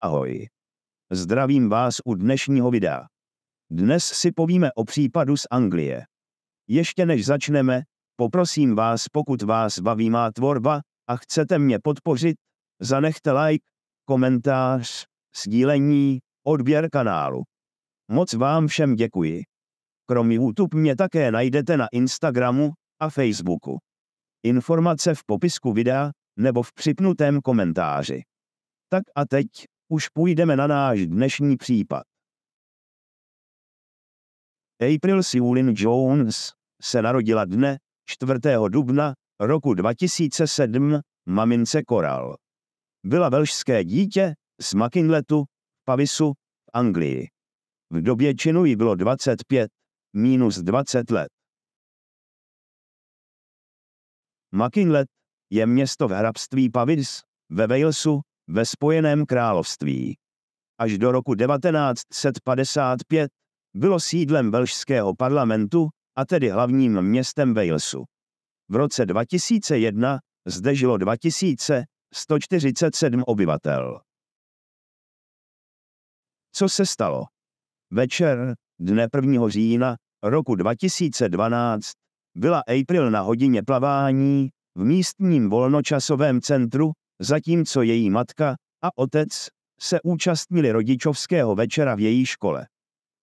Ahoj. Zdravím vás u dnešního videa. Dnes si povíme o případu z Anglie. Ještě než začneme, poprosím vás, pokud vás baví má tvorba a chcete mě podpořit, zanechte like, komentář, sdílení, odběr kanálu. Moc vám všem děkuji. Kromě YouTube mě také najdete na Instagramu a Facebooku. Informace v popisku videa nebo v připnutém komentáři. Tak a teď, už půjdeme na náš dnešní případ. April Siulin Jones se narodila dne 4. dubna roku 2007 mamince Koral. Byla velšské dítě z Makinletu, Pavisu, v Anglii. V době činu jí bylo 25, minus 20 let. Makinlet je město v hrabství Pavis ve Walesu, ve Spojeném království. Až do roku 1955 bylo sídlem velšského parlamentu, a tedy hlavním městem Walesu. V roce 2001 zde žilo 2147 obyvatel. Co se stalo? Večer, dne 1. října, roku 2012, byla April na hodině plavání v místním volnočasovém centru zatímco její matka a otec se účastnili rodičovského večera v její škole.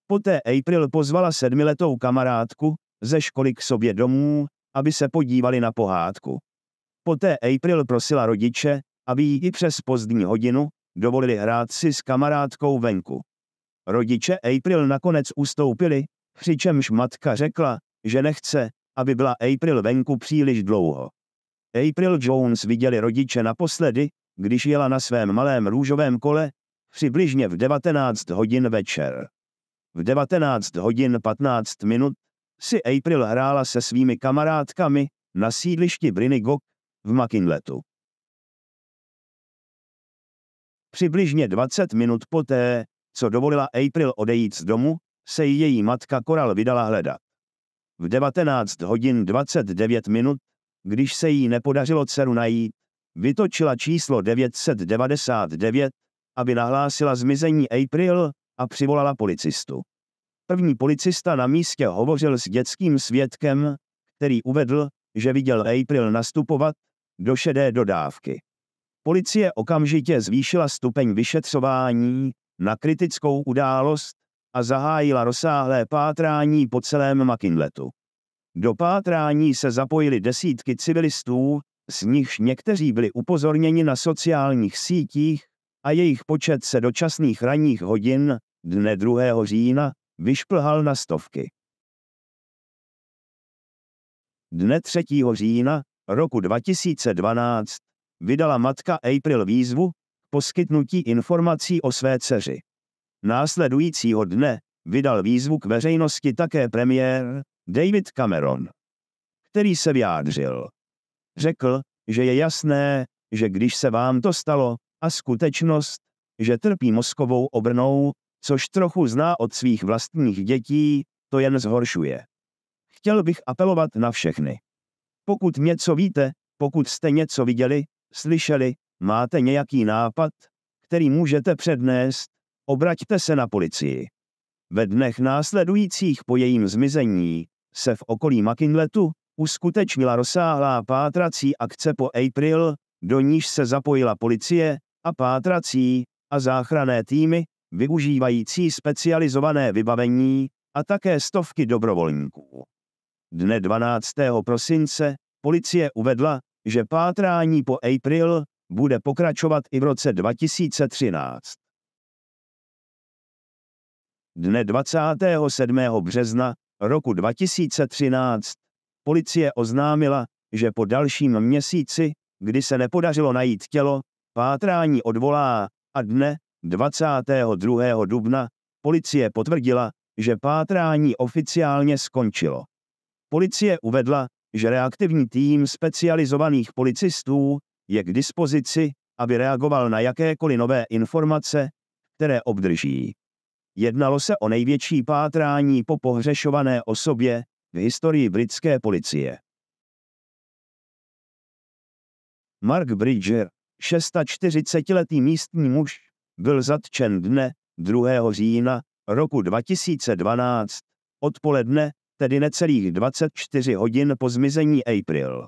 Poté April pozvala sedmiletou kamarádku ze školy k sobě domů, aby se podívali na pohádku. Poté April prosila rodiče, aby jí i přes pozdní hodinu dovolili hrát si s kamarádkou venku. Rodiče April nakonec ustoupili, přičemž matka řekla, že nechce, aby byla April venku příliš dlouho. April Jones viděli rodiče naposledy, když jela na svém malém růžovém kole, přibližně v 19 hodin večer. V 19 hodin 15 minut si April hrála se svými kamarádkami na sídlišti Briny Gok v Makinletu. Přibližně 20 minut poté, co dovolila April odejít z domu, se její matka Koral vydala hledat. V 19 hodin 29 minut když se jí nepodařilo dceru najít, vytočila číslo 999, aby nahlásila zmizení April a přivolala policistu. První policista na místě hovořil s dětským svědkem, který uvedl, že viděl April nastupovat do šedé dodávky. Policie okamžitě zvýšila stupeň vyšetřování na kritickou událost a zahájila rozsáhlé pátrání po celém Makinletu. Do pátrání se zapojili desítky civilistů, z nichž někteří byli upozorněni na sociálních sítích a jejich počet se dočasných ranních hodin, dne 2. října, vyšplhal na stovky. Dne 3. října roku 2012 vydala matka April výzvu k poskytnutí informací o své dceři. Následujícího dne vydal výzvu k veřejnosti také premiér David Cameron, který se vyjádřil. Řekl, že je jasné, že když se vám to stalo, a skutečnost, že trpí mozkovou obrnou, což trochu zná od svých vlastních dětí, to jen zhoršuje. Chtěl bych apelovat na všechny. Pokud něco víte, pokud jste něco viděli, slyšeli, máte nějaký nápad, který můžete přednést, obraťte se na policii. Ve dnech následujících po jejím zmizení se v okolí McKinletu uskutečnila rozsáhlá pátrací akce po April, do níž se zapojila policie a pátrací a záchrané týmy, využívající specializované vybavení a také stovky dobrovolníků. Dne 12. prosince policie uvedla, že pátrání po April bude pokračovat i v roce 2013. Dne 27. března roku 2013 policie oznámila, že po dalším měsíci, kdy se nepodařilo najít tělo, pátrání odvolá a dne 22. dubna policie potvrdila, že pátrání oficiálně skončilo. Policie uvedla, že reaktivní tým specializovaných policistů je k dispozici, aby reagoval na jakékoliv nové informace, které obdrží. Jednalo se o největší pátrání po pohřešované osobě v historii britské policie. Mark Bridger, 46 letý místní muž, byl zatčen dne 2. října roku 2012, odpoledne, tedy necelých 24 hodin po zmizení April.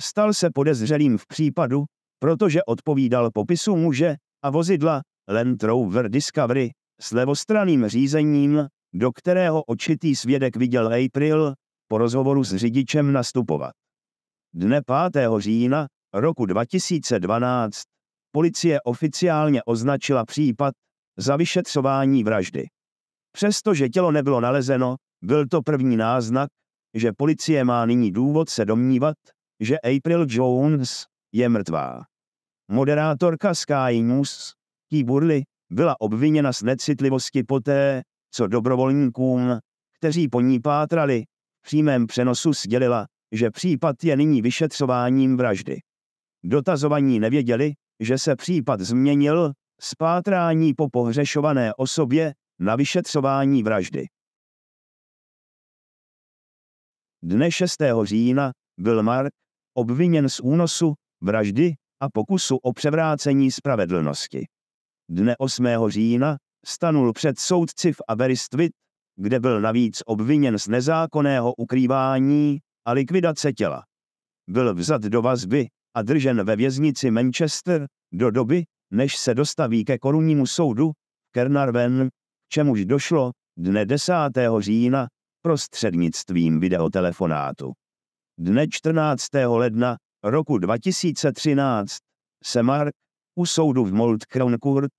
Stal se podezřelým v případu, protože odpovídal popisu muže a vozidla Land Rover Discovery, s levostraným řízením, do kterého očitý svědek viděl April, po rozhovoru s řidičem nastupovat. Dne 5. října roku 2012 policie oficiálně označila případ za vyšetřování vraždy. Přestože tělo nebylo nalezeno, byl to první náznak, že policie má nyní důvod se domnívat, že April Jones je mrtvá. Moderátorka Sky News, Key Burley, byla obviněna z necitlivosti poté, co dobrovolníkům, kteří po ní pátrali, v přímém přenosu sdělila, že případ je nyní vyšetřováním vraždy. Dotazovaní nevěděli, že se případ změnil z pátrání po pohřešované osobě na vyšetřování vraždy. Dne 6. října byl Mark obviněn z únosu, vraždy a pokusu o převrácení spravedlnosti. Dne 8. října stanul před soudci v Aberystwyth, kde byl navíc obviněn z nezákonného ukrývání a likvidace těla. Byl vzat do vazby a držen ve věznici Manchester do doby, než se dostaví ke korunnímu soudu Kernarven, čemuž došlo dne 10. října prostřednictvím videotelefonátu. Dne 14. ledna roku 2013 se Mark u soudu v Moldkroncourt,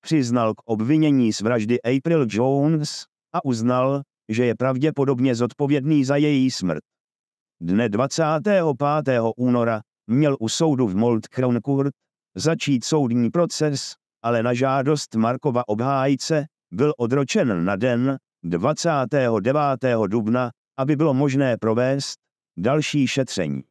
přiznal k obvinění z vraždy April Jones a uznal, že je pravděpodobně zodpovědný za její smrt. Dne 25. února měl u soudu v Moldkroncourt začít soudní proces, ale na žádost Markova obhájce byl odročen na den 29. dubna, aby bylo možné provést další šetření.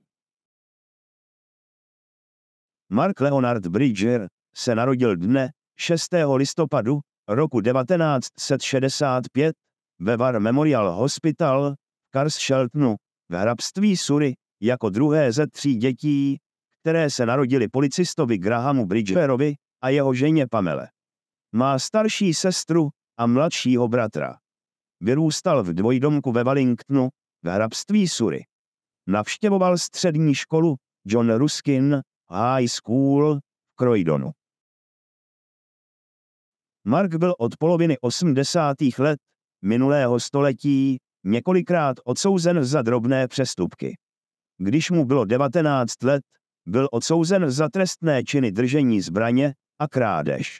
Mark Leonard Bridger se narodil dne 6. listopadu roku 1965 ve War Memorial Hospital v Karlsscheltnu v hrabství Surrey jako druhé ze tří dětí, které se narodili policistovi Grahamu Bridgerovi a jeho ženě Pamele. Má starší sestru a mladšího bratra. Vyrůstal v dvojdomku ve Wellingtonu, v hrabství Surrey. Navštěvoval střední školu John Ruskin High School v Croydonu. Mark byl od poloviny 80. let minulého století několikrát odsouzen za drobné přestupky. Když mu bylo 19 let, byl odsouzen za trestné činy držení zbraně a krádež.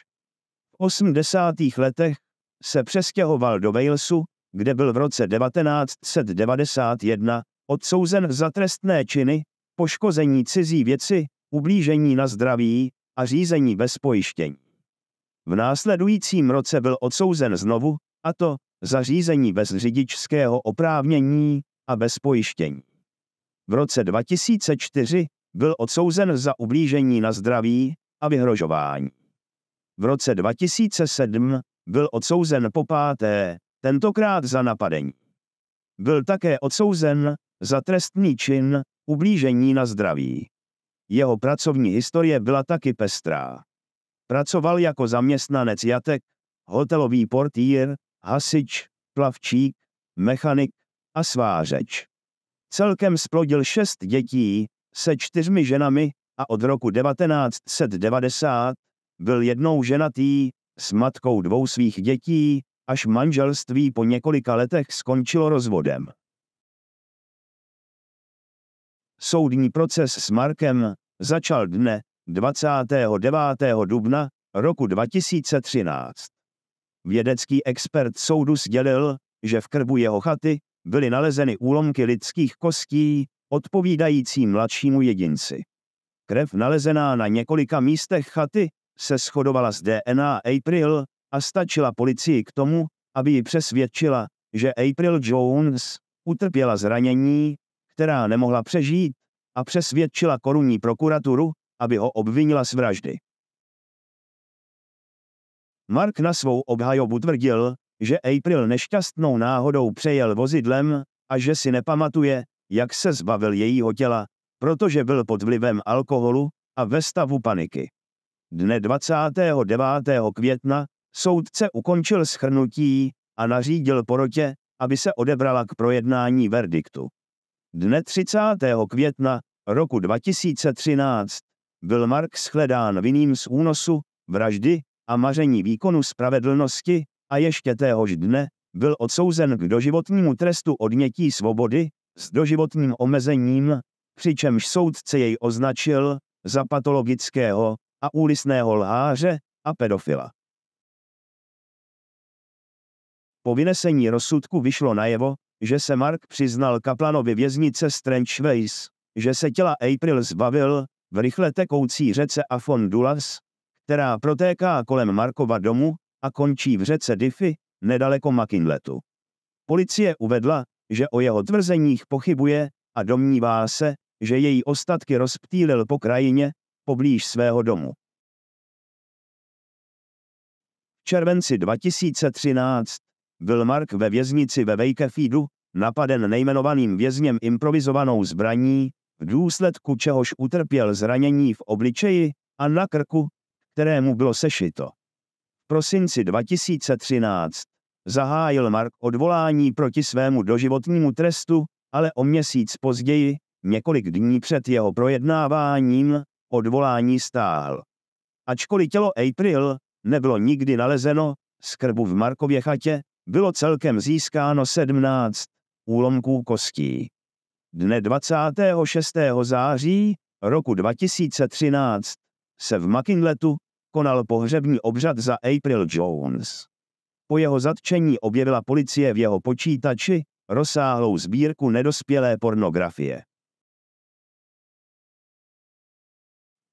V 80. letech se přestěhoval do Walesu, kde byl v roce 1991 odsouzen za trestné činy, poškození cizí věci ublížení na zdraví a řízení bez pojištění. V následujícím roce byl odsouzen znovu, a to za řízení bez řidičského oprávnění a bez pojištění. V roce 2004 byl odsouzen za ublížení na zdraví a vyhrožování. V roce 2007 byl odsouzen po páté, tentokrát za napadení. Byl také odsouzen za trestný čin ublížení na zdraví. Jeho pracovní historie byla taky pestrá. Pracoval jako zaměstnanec jatek, hotelový portýr, hasič, plavčík, mechanik a svářeč. Celkem splodil šest dětí se čtyřmi ženami a od roku 1990 byl jednou ženatý s matkou dvou svých dětí, až manželství po několika letech skončilo rozvodem. Soudní proces s Markem začal dne 29. dubna roku 2013. Vědecký expert soudu sdělil, že v krbu jeho chaty byly nalezeny úlomky lidských kostí, odpovídající mladšímu jedinci. Krev nalezená na několika místech chaty se shodovala s DNA April a stačila policii k tomu, aby ji přesvědčila, že April Jones utrpěla zranění, která nemohla přežít, a přesvědčila korunní prokuraturu, aby ho obvinila z vraždy. Mark na svou obhajobu tvrdil, že April nešťastnou náhodou přejel vozidlem a že si nepamatuje, jak se zbavil jejího těla, protože byl pod vlivem alkoholu a ve stavu paniky. Dne 29. května soudce ukončil schrnutí a nařídil porotě, aby se odebrala k projednání verdiktu. Dne 30. května roku 2013 byl Mark shledán vinným z únosu, vraždy a maření výkonu spravedlnosti a ještě téhož dne byl odsouzen k doživotnímu trestu odnětí svobody s doživotním omezením, přičemž soudce jej označil za patologického a úlisného lháře a pedofila. Po vynesení rozsudku vyšlo najevo, že se Mark přiznal kaplanovi věznice Strangeways, že se těla April zbavil, v rychle tekoucí řece Afon Dulas, která protéká kolem Markova domu a končí v řece Diffy, nedaleko Makinletu. Policie uvedla, že o jeho tvrzeních pochybuje a domnívá se, že její ostatky rozptýlil po krajině, poblíž svého domu. V červenci 2013 byl Mark ve věznici ve Wakefieldu, napaden nejmenovaným vězněm improvizovanou zbraní, v důsledku čehož utrpěl zranění v obličeji a na krku, kterému bylo sešito. V prosinci 2013 zahájil Mark odvolání proti svému doživotnímu trestu, ale o měsíc později, několik dní před jeho projednáváním, odvolání stáhl. Ačkoliv tělo April nebylo nikdy nalezeno, z krbu v Markově chatě bylo celkem získáno 17 úlomků kostí. Dne 26. září roku 2013 se v McKinletu konal pohřební obřad za April Jones. Po jeho zatčení objevila policie v jeho počítači rozsáhlou sbírku nedospělé pornografie.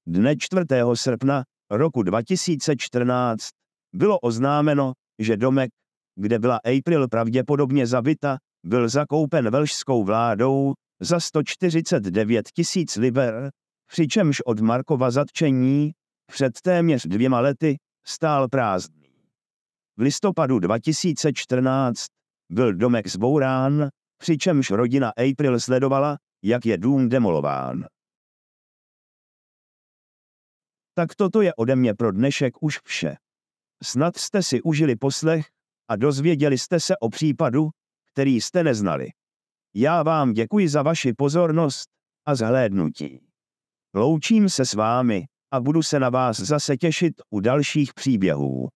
Dne 4. srpna roku 2014 bylo oznámeno, že domek, kde byla April pravděpodobně zabita, byl zakoupen velšskou vládou za 149 tisíc liber, přičemž od Markova zatčení před téměř dvěma lety stál prázdný. V listopadu 2014 byl domek zbourán, přičemž rodina April sledovala, jak je dům demolován. Tak toto je ode mě pro dnešek už vše. Snad jste si užili poslech a dozvěděli jste se o případu, který jste neznali. Já vám děkuji za vaši pozornost a zhlédnutí. Loučím se s vámi a budu se na vás zase těšit u dalších příběhů.